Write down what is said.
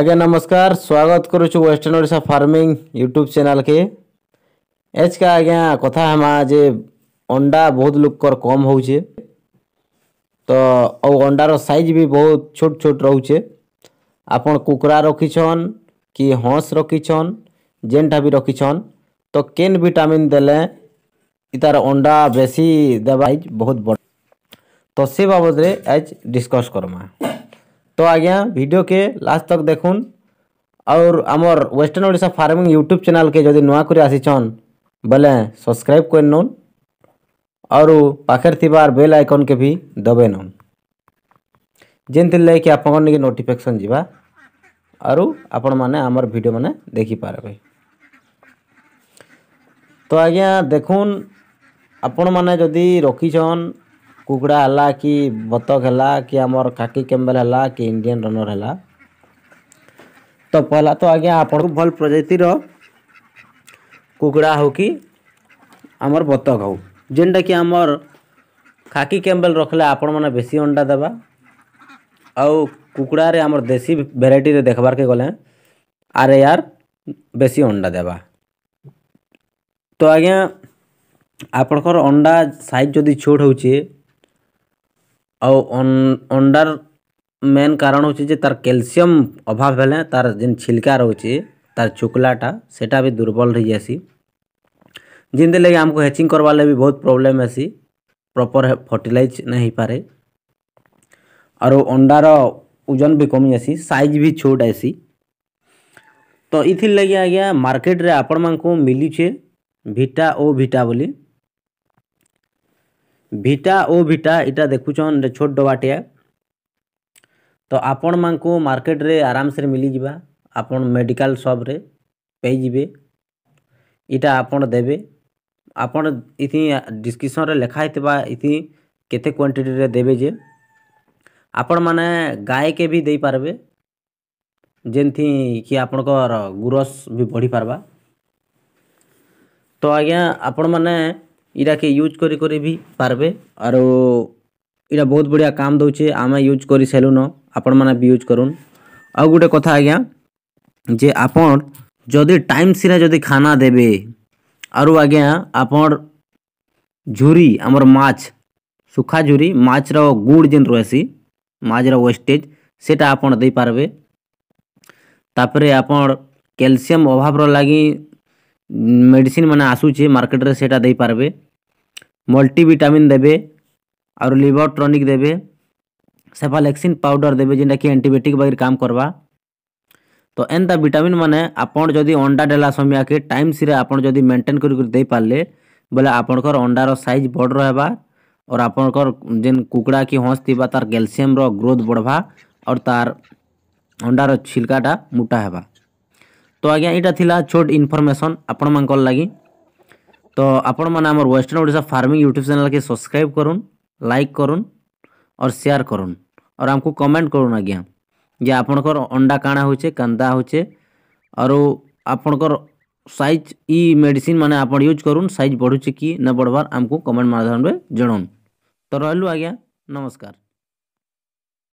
ଆଜ୍ଞା ନମସ୍କାର ସ୍ୱାଗତ କରୁଛୁ ୱେଷ୍ଟର୍ଣ୍ଣ ଓଡ଼ିଶା ଫାର୍ମିଂ ୟୁଟ୍ୟୁବ୍ ଚ୍ୟାନେଲ୍କେ ଏଜ୍କା ଆଜ୍ଞା କଥା ହେମା ଯେ ଅଣ୍ଡା ବହୁତ ଲୋକର କମ୍ ହେଉଛେ ତ ଆଉ ଅଣ୍ଡାର ସାଇଜ୍ ବି ବହୁତ ଛୋଟ ଛୋଟ ରହୁଛେ ଆପଣ କୁକୁଡ଼ା ରଖିଛନ୍ କି ହଂସ ରଖିଛନ୍ ଯେନ୍ଟା ବି ରଖିଛନ୍ ତ କେନ୍ ଭିଟାମିନ୍ ଦେଲେ ତାର ଅଣ୍ଡା ବେଶୀ ଦେବା ବହୁତ ବଡ଼ ତ ସେ ବାବଦରେ ଆଜ୍ ଡିସ୍କସ୍ କର୍ମା तो आज्ञा আজ্ঞা के लास्ट तक देख और आमर वेस्टर्न ओडा फार्मिंग यूट्यूब चैनल के जदि नुआक आसीचन बोले सब्सक्राइब कर नौन और पाखे थी बेल आइकन के भी दबे नौन जेन लगे कि आप नोटिफिकेसन जीवा और आपण मैंने आमर भिड मैंने देखिपारे तो आज्ञा देखून आपण मैंने जदि रखीछन କୁକୁଡ଼ା ହେଲା କି ବତକ ହେଲା କି ଆମର ଖାକି କେମ୍ବେଲ୍ ହେଲା କି ଇଣ୍ଡିଆନ୍ ରନର୍ ହେଲା ତ ପହଲା ତ ଆଜ୍ଞା ଆପଣଙ୍କୁ ଭଲ ପ୍ରଜାତିର କୁକୁଡ଼ା ହଉ କି ଆମର ବତକ ହଉ ଯେନ୍ଟାକି ଆମର ଖାକି କେମ୍ବେଲ୍ ରଖିଲେ ଆପଣମାନେ ବେଶୀ ଅଣ୍ଡା ଦେବା ଆଉ କୁକୁଡ଼ାରେ ଆମର ଦେଶୀ ଭେରାଇଟିରେ ଦେଖ୍ବାର୍କେ ଗଲେ ଆର୍ ଏଆର୍ ବେଶୀ ଅଣ୍ଡା ଦେବା ତ ଆଜ୍ଞା ଆପଣଙ୍କର ଅଣ୍ଡା ସାଇଜ୍ ଯଦି ଛୋଟ ହେଉଛି अंडार मेन कारण हूँ तार कैल्सीयम अभाव है तार जिन छिलका रोचे तार चुकलाटा से दुर्बल हो जासी जिनते लगे आमको हेचिंग करवा भी बहुत प्रॉब्लम आसी प्रॉपर फर्टिलइज नहीं पारे और अंडार ओजन भी कमी आसी साइज भी छोट आसी तो इथिर लगे आज्ञा मार्केट आपण मिली मिलीचे भिटा ओ भिटा बोली भिटा ओ भिटा इटा देखुचन छोट डबाटे तो आपण मानक मार्केट रे आराम से मिली जा आप मेडिका सप्रे पाइबे इटा आप देवे आपण इति डिस्क्रिपन लिखाई इति केते क्वांटिटी रे देवे जे आपण मैने गाय के भी दे पारे जेन्ती कि आपण गुरस भी बढ़ी पार्बा तो आज्ञा आपण मैने इटा के यूज करी करी भी इटा बहुत बढ़िया काम दौचे आम यूज कर सारून आपण मैंने भी यूज करूँ आउ गोटे कथा आज्ञा जे आप जदि टाइम सिरा जदि खाना देवे आरु आज्ञा आपण झुरी आमर माछ सुखा झुरी माछर गुड़ जेन रहे माछर वेस्टेज सेटा आपण दे पारबे तापर आप कैल्शियम अभाव लगी मेडिसिन मैंने आसूचे मार्केट से पारे मल्टिटामिन दे आर लिवर ट्रनिक देवे सेफालेक्सीन पाउडर देवे जेनटा कि एंटीबायोटिक बाकी काम करवा तो एनता भिटामिन मैंने आपड़ी अंडा डेला समय के टाइम सीरे आपड़ी मेन्टेन कर दे पारे बोले आपणकर अंडार सैज बड़ रहा और आपणकर जेन कुकड़ा कि हंस थी तार कैलसीयम ग्रोथ बढ़वा और तार अंडार छिलकाटा मोटा होगा तो आज्ञा यहाँ थी छोट इनफर्मेसन आपण मगि तो आपण मैंने वेस्टर्न ओडा फार्मिंग यूट्यूब चेल के सब्सक्राइब कर लाइक करूँ और सेयार कर और आमको कमेंट करूँ आज्ञा जे आपणकर अंडा काण हो कंदा हो आपणकर सैज इ मेडिसीन मैंने आप यूज कर सैज बढ़ुचे कि न बढ़वार आमको कमेंट माध्यम जनाऊन तो रू आज्ञा नमस्कार